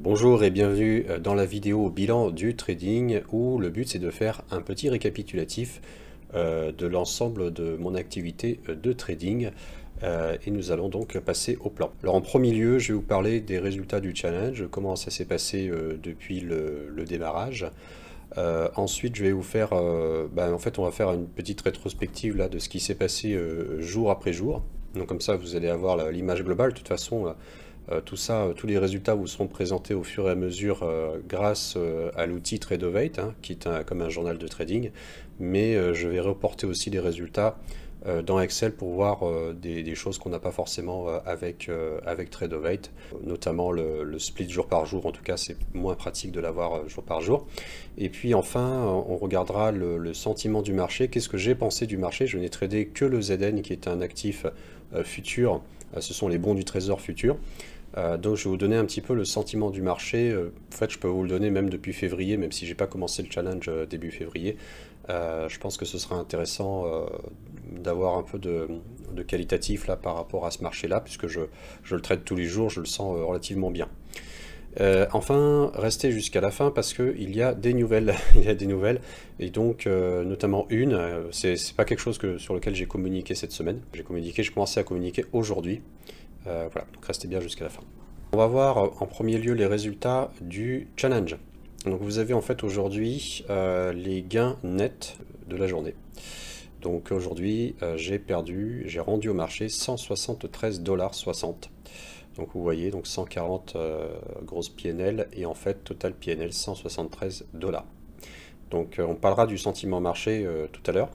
Bonjour et bienvenue euh, dans la vidéo bilan du trading où le but c'est de faire un petit récapitulatif euh, de l'ensemble de mon activité euh, de trading et nous allons donc passer au plan. Alors en premier lieu je vais vous parler des résultats du challenge, comment ça s'est passé depuis le, démarrage. ensuite, je vais vous faire, ben, en fait, on va faire une petite rétrospective là de ce qui s'est passé jour après jour. Donc comme ça, vous allez avoir l'image globale. De toute façon, euh, tout ça, euh, tous les résultats vous seront présentés au fur et à mesure euh, grâce à l'outil Tradeovate, hein, qui est comme un journal de trading. Mais je vais reporter aussi des résultats dans Excel pour voir des, choses qu'on n'a pas forcément avec, avec Tradeovate, notamment le, split jour par jour. En tout cas, c'est moins pratique de l'avoir jour par jour. Et puis enfin, on regardera le, le sentiment du marché. Qu'est-ce que j'ai pensé du marché Je n'ai tradé que le ZN, qui est un actif futur. Ce sont les bons du trésor futur. Euh, donc je vais vous donner un petit peu le sentiment du marché. Euh, en fait, je peux vous le donner même depuis février, même si j'ai pas commencé le challenge euh, début février. je pense que ce sera intéressant d'avoir un peu de, qualitatif là par rapport à ce marché-là, puisque je, je, le traite tous les jours, je le sens relativement bien. enfin, restez jusqu'à la fin parce qu'il y a des nouvelles, il y a des nouvelles, et donc notamment une, c'est pas quelque chose que, sur lequel j'ai communiqué cette semaine, j'ai communiqué, je commençais à communiquer aujourd'hui, euh, voilà, donc restez bien jusqu'à la fin. On va voir euh, en premier lieu les résultats du challenge. Donc vous avez en fait aujourd'hui euh, les gains nets de la journée. Donc aujourd'hui j'ai perdu, j'ai rendu au marché 173,60$. Donc vous voyez donc 140 grosses PNL et en fait total PNL 173 dollars. Donc on parlera du sentiment marché tout à l'heure.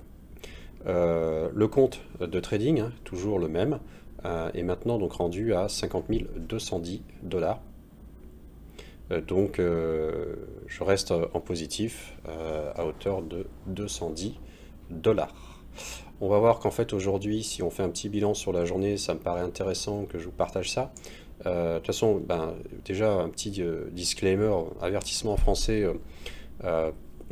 le compte de trading, hein, toujours le même, est euh, maintenant donc rendu à 50 210 dollars. Euh, donc euh, je reste en positif à hauteur de 210 dollars. On va voir qu'en fait aujourd'hui, si on fait un petit bilan sur la journée, ça me paraît intéressant que je vous partage ça. de toute façon, ben, déjà un petit disclaimer, avertissement en français,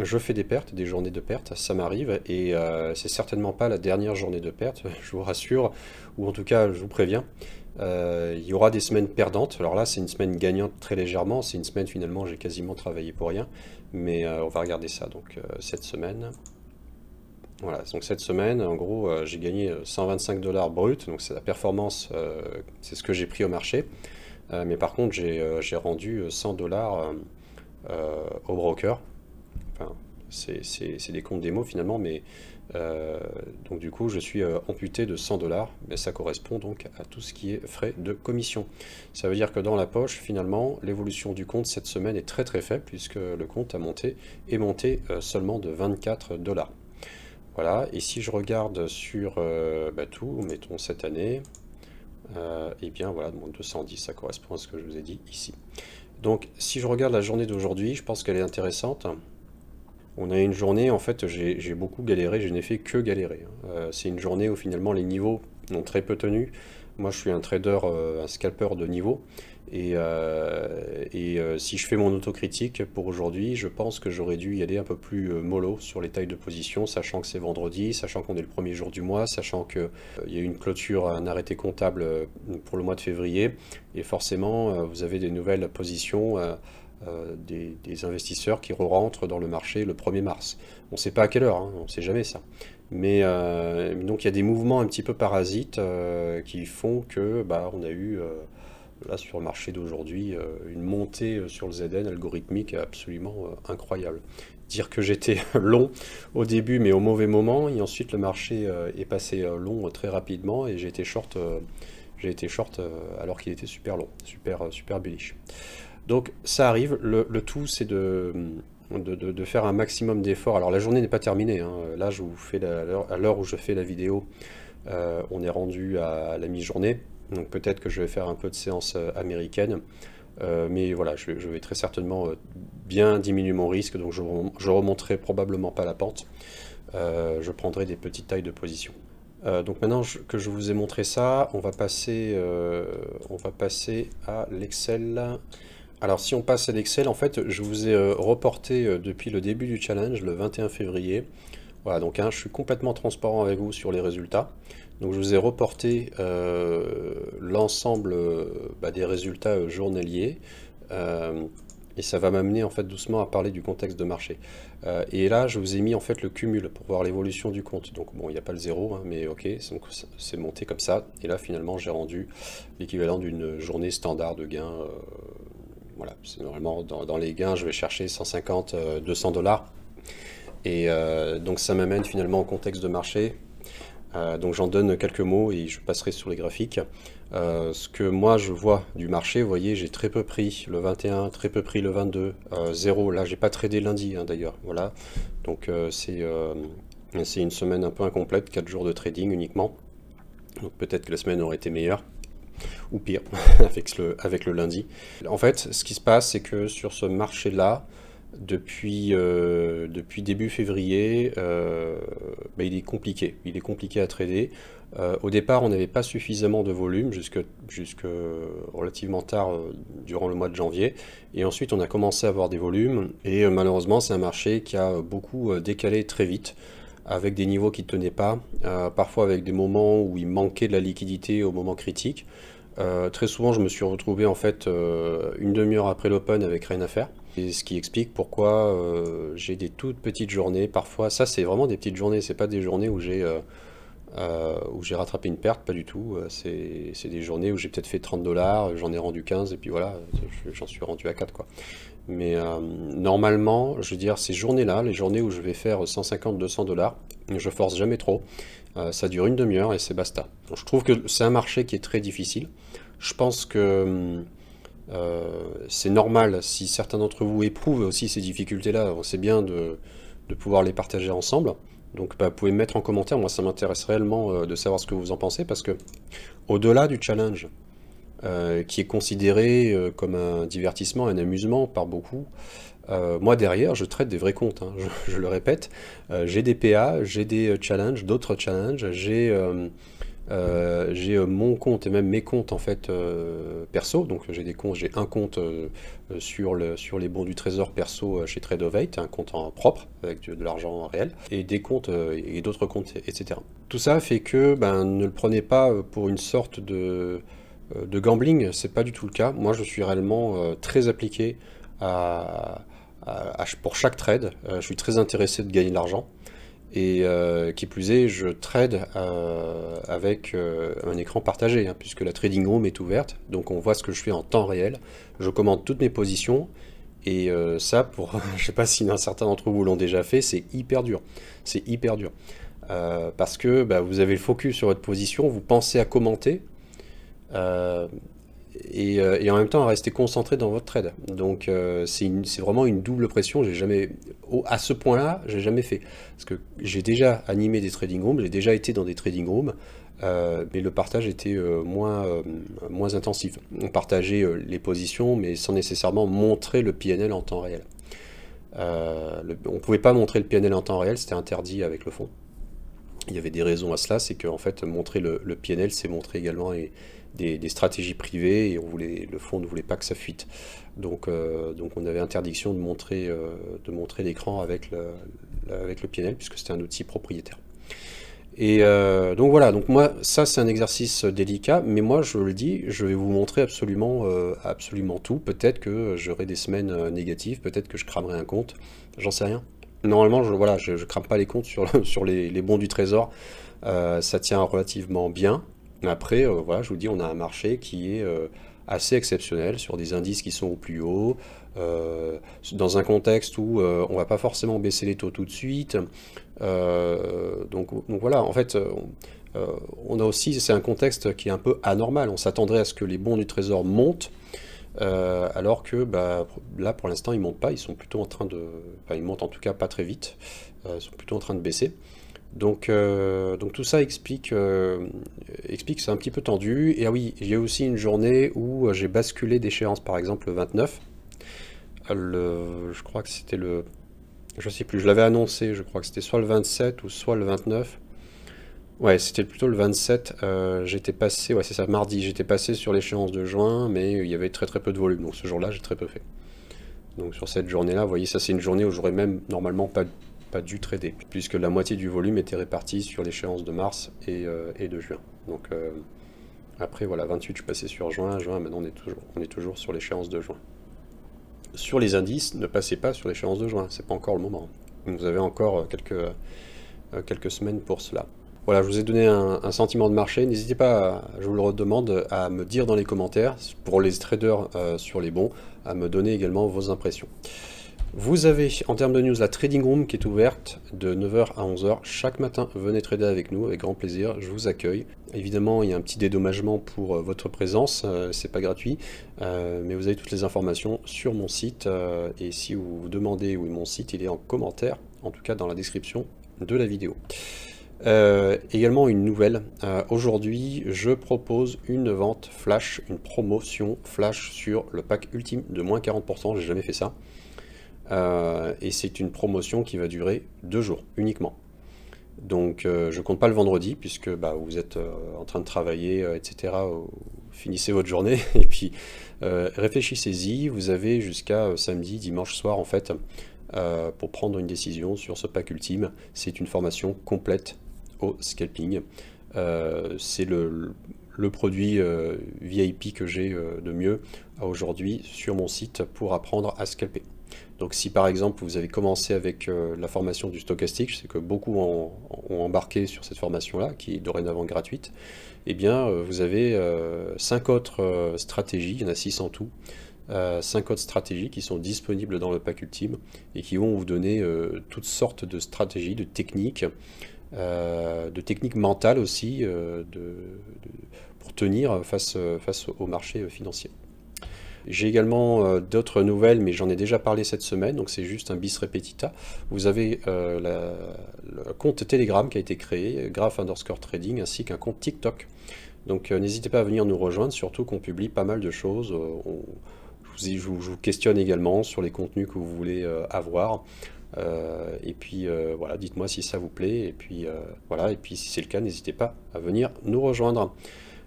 je fais des pertes, des journées de pertes, ça m'arrive, et euh, c'est certainement pas la dernière journée de pertes, je vous rassure, ou en tout cas, je vous préviens. Euh, il y aura des semaines perdantes. Alors là, c'est une semaine gagnante très légèrement. C'est une semaine finalement, j'ai quasiment travaillé pour rien. Mais euh, on va regarder ça. Donc cette semaine, voilà. Donc cette semaine, en gros, j'ai gagné 125 dollars brut. Donc c'est la performance, c'est ce que j'ai pris au marché. mais par contre, j'ai rendu 100 dollars au broker c'est des comptes démo finalement, mais euh, donc du coup je suis euh, amputé de 100 dollars, mais ça correspond donc à tout ce qui est frais de commission. Ça veut dire que dans la poche finalement l'évolution du compte cette semaine est très très faible puisque le compte a monté et monté euh, seulement de 24 dollars. Voilà, et si je regarde sur bah, tout, mettons cette année, et eh bien voilà, donc 210, ça correspond à ce que je vous ai dit ici. Donc si je regarde la journée d'aujourd'hui, je pense qu'elle est intéressante. On a une journée, en fait, j'ai beaucoup galéré, je n'ai fait que galérer. Hein. Euh, c'est une journée où finalement les niveaux n'ont très peu tenu. Moi, je suis un trader, euh, un scalper de niveau. Et, euh, et si je fais mon autocritique pour aujourd'hui, je pense que j'aurais dû y aller un peu plus mollo sur les tailles de position, sachant que c'est vendredi, sachant qu'on est le premier jour du mois, sachant qu'il y a une clôture, un arrêté comptable pour le mois de février. Et forcément, vous avez des nouvelles positions euh, des, investisseurs qui rentrent dans le marché le 1er mars. On ne sait pas à quelle heure, hein, on ne sait jamais ça. Mais euh, donc il y a des mouvements un petit peu parasites euh, qui font que bah, on a eu là sur le marché d'aujourd'hui une montée sur le ZN algorithmique absolument incroyable. Dire que j'étais long au début mais au mauvais moment et ensuite le marché est passé long très rapidement et j'ai été short, j'ai été short alors qu'il était super long, super super bullish. Donc ça arrive, le, tout c'est de, faire un maximum d'efforts. Alors la journée n'est pas terminée, hein. là je vous fais à l'heure où je fais la vidéo, euh, on est rendu à la mi-journée, donc peut-être que je vais faire un peu de séance euh, américaine. Euh, mais voilà, je, vais très certainement bien diminuer mon risque, donc je, je remonterai probablement pas la pente. je prendrai des petites tailles de position. donc maintenant que je vous ai montré ça, on va passer, on va passer à l'Excel alors si on passe à l'Excel, en fait, je vous ai euh, reporté euh, depuis le début du challenge, le 21 février. Voilà, donc hein, je suis complètement transparent avec vous sur les résultats. Donc je vous ai reporté euh, l'ensemble bah, des résultats journaliers. et ça va m'amener en fait doucement à parler du contexte de marché. et là, je vous ai mis en fait le cumul pour voir l'évolution du compte. Donc bon, il n'y a pas le zéro, hein, mais ok, c'est monté comme ça. Et là, finalement, j'ai rendu l'équivalent d'une journée standard de gain voilà, normalement dans, les gains, je vais chercher 150, 200 euh, dollars. Et euh, donc ça m'amène finalement au contexte de marché. Euh, donc j'en donne quelques mots et je passerai sur les graphiques. ce que moi je vois du marché, vous voyez, j'ai très peu pris le 21, très peu pris le 22, 0 Là, j'ai pas tradé lundi hein, d'ailleurs. Voilà, donc c'est c'est une semaine un peu incomplète, 4 jours de trading uniquement. Donc peut-être que la semaine aurait été meilleure ou pire, avec, le, lundi. En fait, ce qui se passe, c'est que sur ce marché-là, depuis, euh, début février, euh, bah, il est compliqué. Il est compliqué à trader. Euh, au départ, on n'avait pas suffisamment de volume jusque, jusque relativement tard durant le mois de janvier. Et ensuite, on a commencé à avoir des volumes. Et malheureusement, c'est un marché qui a beaucoup décalé très vite avec des niveaux qui ne tenaient pas, euh, parfois avec des moments où il manquait de la liquidité au moment critique. Euh, très souvent, je me suis retrouvé en fait euh, une demi-heure après l'open avec rien à faire. Et ce qui explique pourquoi j'ai des toutes petites journées. Parfois, ça c'est vraiment des petites journées, c'est pas des journées où j'ai où j'ai rattrapé une perte, pas du tout. C'est des journées où j'ai peut-être fait 30 dollars, j'en ai rendu 15 et puis voilà, j'en suis rendu à 4 quoi. Mais euh, normalement, je veux dire, ces journées-là, les journées où je vais faire 150-200 dollars, je force jamais trop. Euh, ça dure une demi-heure et c'est basta. je trouve que c'est un marché qui est très difficile. Je pense que euh, c'est normal si certains d'entre vous éprouvent aussi ces difficultés-là. C'est bien de, pouvoir les partager ensemble. Donc bah, vous pouvez me mettre en commentaire, moi ça m'intéresse réellement de savoir ce que vous en pensez parce que au-delà du challenge, euh, qui est considéré euh, comme un divertissement, un amusement par beaucoup. Euh, moi derrière, je traite des vrais comptes, hein. je, le répète. j'ai des PA, j'ai des challenges, d'autres challenges, j'ai j'ai mon compte et même mes comptes en fait perso. Donc j'ai des comptes, j'ai un compte sur, le, sur les bons du trésor perso chez Tradeovate, un compte en propre avec de, l'argent réel, et des comptes et d'autres comptes, etc. Tout ça fait que ben, ne le prenez pas pour une sorte de euh, de gambling, c'est pas du tout le cas. Moi, je suis réellement euh, très appliqué pour chaque trade. Euh, je suis très intéressé de gagner de l'argent. Et qui plus est, je trade avec un écran partagé, hein, puisque la trading room est ouverte, donc on voit ce que je fais en temps réel. Je commande toutes mes positions, et ça, pour, je sais pas si certains d'entre vous l'ont déjà fait, c'est hyper dur. C'est hyper dur. parce que bah, vous avez le focus sur votre position, vous pensez à commenter, euh, euh, et, en même temps rester concentré dans votre trade. Donc euh, c'est vraiment une double pression. J'ai jamais, à ce point-là, j'ai jamais fait parce que j'ai déjà animé des trading rooms, j'ai déjà été dans des trading rooms, mais le partage était moins moins intensif. On partageait les positions, mais sans nécessairement montrer le PNL en temps réel. on ne pouvait pas montrer le PNL en temps réel, c'était interdit avec le fond. Il y avait des raisons à cela, c'est qu'en fait montrer le, le PNL, c'est montrer également et, des, stratégies privées et on voulait, le fonds ne voulait pas que ça fuite. Donc, euh, donc on avait interdiction de montrer, euh, montrer l'écran avec le, avec le PNL puisque c'était un outil propriétaire. Et euh, donc voilà, donc moi ça c'est un exercice délicat, mais moi je le dis, je vais vous montrer absolument, absolument tout. Peut-être que j'aurai des semaines négatives, peut-être que je cramerai un compte, j'en sais rien. Normalement, je, voilà, je, crame pas les comptes sur, sur les, bons du trésor. ça tient relativement bien. Après, euh, voilà, je vous dis, on a un marché qui est euh, assez exceptionnel sur des indices qui sont au plus haut, euh, dans un contexte où on ne va pas forcément baisser les taux tout de suite. Donc, voilà, en fait, on a aussi, c'est un contexte qui est un peu anormal. On s'attendrait à ce que les bons du Trésor montent. alors que bah, là pour l'instant ils montent pas, ils sont plutôt en train de, enfin, ils montent en tout cas pas très vite, ils sont plutôt en train de baisser. Donc, euh, donc tout ça explique, euh, explique que c'est un petit peu tendu. Et ah oui, j'ai aussi une journée où euh, j'ai basculé d'échéance, par exemple le 29. je crois que c'était le... Je ne sais plus, je l'avais annoncé, je crois que c'était soit le 27 ou soit le 29. Ouais, c'était plutôt le 27. j'étais passé, ouais, c'est ça, mardi. J'étais passé sur l'échéance de juin, mais il y avait très très peu de volume. Donc ce jour-là, j'ai très peu fait. Donc sur cette journée-là, vous voyez, ça c'est une journée où j'aurais même normalement pas pas dû trader, puisque la moitié du volume était répartie sur l'échéance de mars et, euh, et, de juin. Donc euh, après, voilà, 28, je passais sur juin, juin, maintenant on est toujours, on est toujours sur l'échéance de juin. Sur les indices, ne passez pas sur l'échéance de juin, c'est pas encore le moment. Vous avez encore euh, quelques, quelques semaines pour cela. Voilà, je vous ai donné un, sentiment de marché. N'hésitez pas, je vous le redemande, à me dire dans les commentaires, pour les traders sur les bons, à me donner également vos impressions. Vous avez en termes de news la trading room qui est ouverte de 9h à 11h chaque matin. Venez trader avec nous, avec grand plaisir, je vous accueille. Évidemment, il y a un petit dédommagement pour euh, votre présence, euh, c'est pas gratuit, euh, mais vous avez toutes les informations sur mon site. et si vous vous demandez où est mon site, il est en commentaire, en tout cas dans la description de la vidéo. également une nouvelle. Aujourd'hui, je propose une vente flash, une promotion flash sur le pack ultime de moins 40%. J'ai jamais fait ça. Euh, et c'est une promotion qui va durer deux jours uniquement. Donc euh, je ne compte pas le vendredi puisque bah, vous êtes euh, en train de travailler, etc. Finissez votre journée et puis réfléchissez-y. Vous avez jusqu'à samedi, dimanche soir en fait pour prendre une décision sur ce pack ultime. C'est une formation complète au scalping. c'est le, produit VIP que j'ai de mieux aujourd'hui sur mon site pour apprendre à scalper. Donc si par exemple vous avez commencé avec euh, la formation du stochastique, c'est que beaucoup ont, embarqué sur cette formation-là, qui est dorénavant gratuite, et eh bien euh, vous avez euh, cinq autres stratégies, il y en a six en tout, cinq autres stratégies qui sont disponibles dans le pack ultime et qui vont vous donner toutes sortes de stratégies, de techniques, de techniques mentales aussi pour tenir face, face au marché financier. J'ai également euh, d'autres nouvelles, mais j'en ai déjà parlé cette semaine, donc c'est juste un bis repetita. Vous avez euh, le compte Telegram qui a été créé, Graph underscore trading, ainsi qu'un compte TikTok. Donc euh, n'hésitez pas à venir nous rejoindre, surtout qu'on publie pas mal de choses. je, vous, questionne également sur les contenus que vous voulez avoir. et puis voilà, dites-moi si ça vous plaît. Et puis voilà, et puis si c'est le cas, n'hésitez pas à venir nous rejoindre.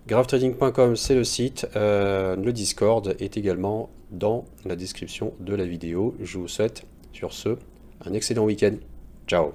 GraveTrading.com, c'est le site. Euh, le Discord est également dans la description de la vidéo. Je vous souhaite sur ce un excellent week-end. Ciao